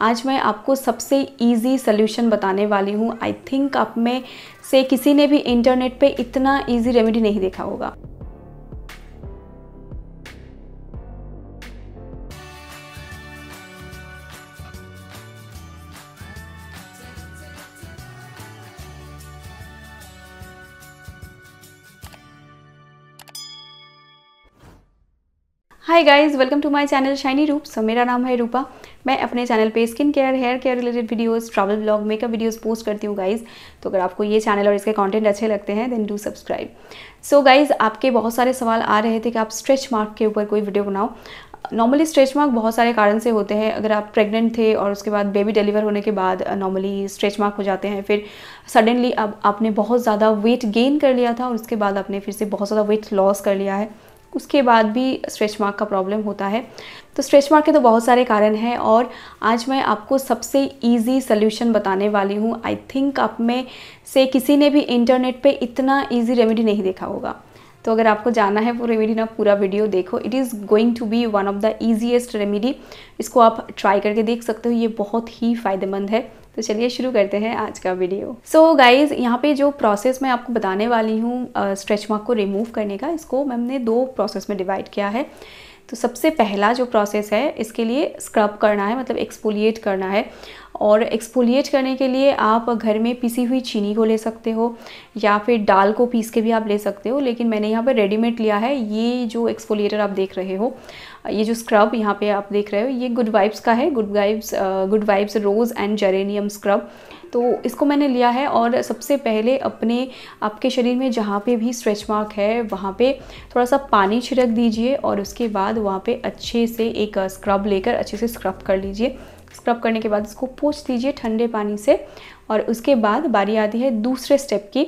आज मैं आपको सबसे इजी सोल्यूशन बताने वाली हूँ आई थिंक आप में से किसी ने भी इंटरनेट पे इतना इजी रेमेडी नहीं देखा होगा hi guys welcome to my channel shiny Roop so मेरा नाम है रूपा मैं अपने चैनल पे skin care hair care related videos travel blog makeup videos post करती हूँ गाइस तो अगर आपको ये चैनल और इसके कंटेंट अच्छे लगते हैं then do subscribe so guys आपके बहुत सारे सवाल आ रहे थे कि आप स्ट्रेच मार्क के ऊपर कोई वीडियो बनाओ नॉर्मली स्ट्रेच मार्क बहुत सारे कारण से होते हैं अगर आप प्रेग्नेंट थे और उसके बाद बेबी डिलीवर होने के बाद नॉर्मली स्ट्रेच मार्क हो जाते हैं फिर सडनली अब आपने बहुत ज़्यादा वेट गेन कर लिया था और उसके बाद आपने फिर से बहुत ज़्यादा वेट लॉस कर लिया है उसके बाद भी स्ट्रेच मार्क का प्रॉब्लम होता है तो स्ट्रेच मार्क के तो बहुत सारे कारण हैं और आज मैं आपको सबसे इजी सोल्यूशन बताने वाली हूँ आई थिंक आप में से किसी ने भी इंटरनेट पे इतना इजी रेमेडी नहीं देखा होगा तो अगर आपको जाना है वो रेमेडी ना पूरा वीडियो देखो it is going to be one of the easiest remedy इसको आप ट्राई करके देख सकते हो ये बहुत ही फ़ायदेमंद है तो चलिए शुरू करते हैं आज का वीडियो सो so गाइज यहाँ पे जो प्रोसेस मैं आपको बताने वाली हूँ स्ट्रेच मार्क को रिमूव करने का इसको मैम ने दो प्रोसेस में डिवाइड किया है तो सबसे पहला जो प्रोसेस है इसके लिए स्क्रब करना है मतलब एक्सपोलिएट करना है और एक्सपोलिएट करने के लिए आप घर में पिसी हुई चीनी को ले सकते हो या फिर दाल को पीस के भी आप ले सकते हो लेकिन मैंने यहाँ पर रेडीमेड लिया है ये जो एक्सपोलिएटर आप देख रहे हो ये जो स्क्रब यहाँ पे आप देख रहे हो ये गुड वाइब्स का है good vibes good vibes rose and geranium scrub तो इसको मैंने लिया है और सबसे पहले अपने आपके शरीर में जहाँ पे भी स्ट्रेच मार्क है वहाँ पे थोड़ा सा पानी छिड़क दीजिए और उसके बाद वहाँ पे अच्छे से एक स्क्रब लेकर अच्छे से स्क्रब कर लीजिए स्क्रब करने के बाद उसको पोछ दीजिए ठंडे पानी से और उसके बाद बारी आती है दूसरे स्टेप की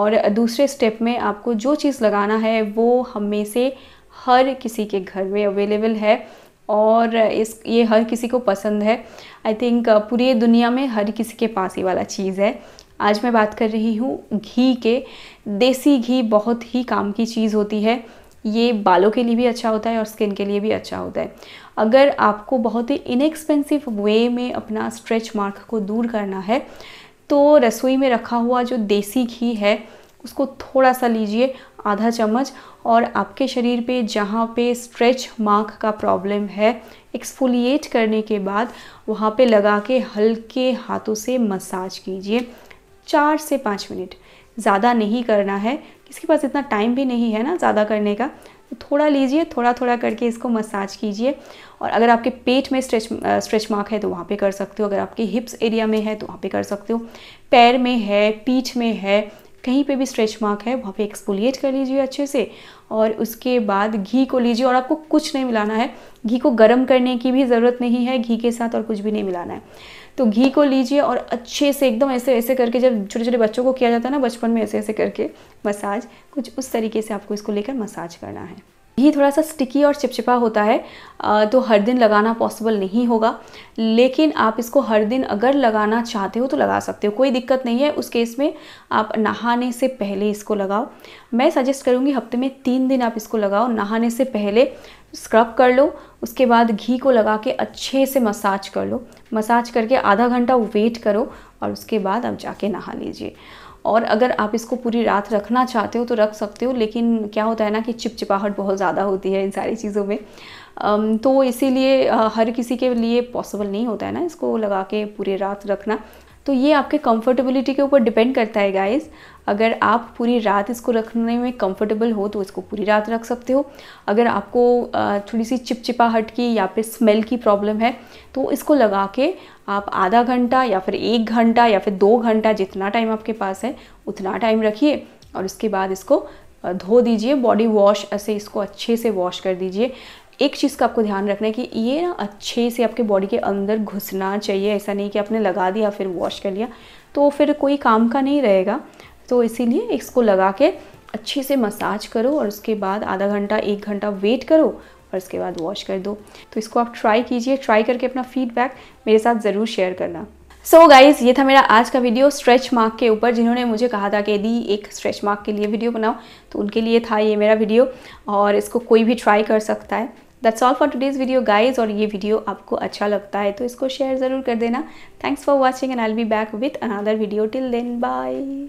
और दूसरे स्टेप में आपको जो चीज़ लगाना है वो हमें से हर किसी के घर में अवेलेबल है और इस ये हर किसी को पसंद है आई थिंक पूरी दुनिया में हर किसी के पास ही वाला चीज़ है आज मैं बात कर रही हूँ घी के देसी घी बहुत ही काम की चीज़ होती है ये बालों के लिए भी अच्छा होता है और स्किन के लिए भी अच्छा होता है अगर आपको बहुत ही इनएक्सपेंसिव वे में अपना स्ट्रेच मार्क को दूर करना है तो रसोई में रखा हुआ जो देसी घी है उसको थोड़ा सा लीजिए आधा चम्मच और आपके शरीर पे जहाँ पे स्ट्रेच मार्क का प्रॉब्लम है एक्सफोलिएट करने के बाद वहाँ पे लगा के हल्के हाथों से मसाज कीजिए चार से पाँच मिनट ज़्यादा नहीं करना है इसके पास इतना टाइम भी नहीं है ना ज़्यादा करने का तो थोड़ा लीजिए थोड़ा थोड़ा करके इसको मसाज कीजिए और अगर आपके पेट में स्ट्रेच स्ट्रेच मार्क है तो वहाँ पे कर सकते हो अगर आपके हिप्स एरिया में है तो वहाँ पे कर सकते हो पैर में है पीठ में है कहीं पे भी स्ट्रेच मार्क है वहाँ पे एक्सपोलिएट कर लीजिए अच्छे से और उसके बाद घी को लीजिए और आपको कुछ नहीं मिलाना है घी को गर्म करने की भी ज़रूरत नहीं है घी के साथ और कुछ भी नहीं मिलाना है तो घी को लीजिए और अच्छे से एकदम ऐसे ऐसे करके जब छोटे छोटे बच्चों को किया जाता है ना बचपन में ऐसे ऐसे करके मसाज कुछ उस तरीके से आपको इसको लेकर मसाज करना है ये थोड़ा सा स्टिकी और चिपचिपा होता है तो हर दिन लगाना पॉसिबल नहीं होगा लेकिन आप इसको हर दिन अगर लगाना चाहते हो तो लगा सकते हो कोई दिक्कत नहीं है उस केस में आप नहाने से पहले इसको लगाओ मैं सजेस्ट करूँगी हफ्ते में तीन दिन आप इसको लगाओ नहाने से पहले स्क्रब कर लो उसके बाद घी को लगा के अच्छे से मसाज कर लो मसाज करके आधा घंटा वेट करो और उसके बाद आप जाके नहा लीजिए और अगर आप इसको पूरी रात रखना चाहते हो तो रख सकते हो लेकिन क्या होता है ना कि चिपचिपाहट बहुत ज़्यादा होती है इन सारी चीज़ों में तो इसीलिए हर किसी के लिए पॉसिबल नहीं होता है ना इसको लगा के पूरे रात रखना तो ये आपके कंफर्टेबिलिटी के ऊपर डिपेंड करता है गाइस अगर आप पूरी रात इसको रखने में कंफर्टेबल हो तो इसको पूरी रात रख सकते हो अगर आपको थोड़ी सी चिपचिपाहट की या फिर स्मेल की प्रॉब्लम है तो इसको लगा के आप आधा घंटा या फिर एक घंटा या फिर दो घंटा जितना टाइम आपके पास है उतना टाइम रखिए और उसके बाद इसको धो दीजिए बॉडी वॉश ऐसे इसको अच्छे से वॉश कर दीजिए एक चीज़ का आपको ध्यान रखना है कि ये ना अच्छे से आपके बॉडी के अंदर घुसना चाहिए ऐसा नहीं कि आपने लगा दिया फिर वॉश कर लिया तो फिर कोई काम का नहीं रहेगा तो इसीलिए इसको लगा के अच्छे से मसाज करो और उसके बाद आधा घंटा एक घंटा वेट करो और उसके बाद वॉश कर दो तो इसको आप ट्राई कीजिए ट्राई करके अपना फीडबैक मेरे साथ ज़रूर शेयर करना सो so गाइज़ ये था मेरा आज का वीडियो स्ट्रेच मार्क के ऊपर जिन्होंने मुझे कहा था कि यदि एक स्ट्रेच मार्क के लिए वीडियो बनाओ तो उनके लिए था ये मेरा वीडियो और इसको कोई भी ट्राई कर सकता है that's all for today's video guys और ये वीडियो आपको अच्छा लगता है तो इसको शेयर ज़रूर कर देना thanks for watching and I will be back with another video till then bye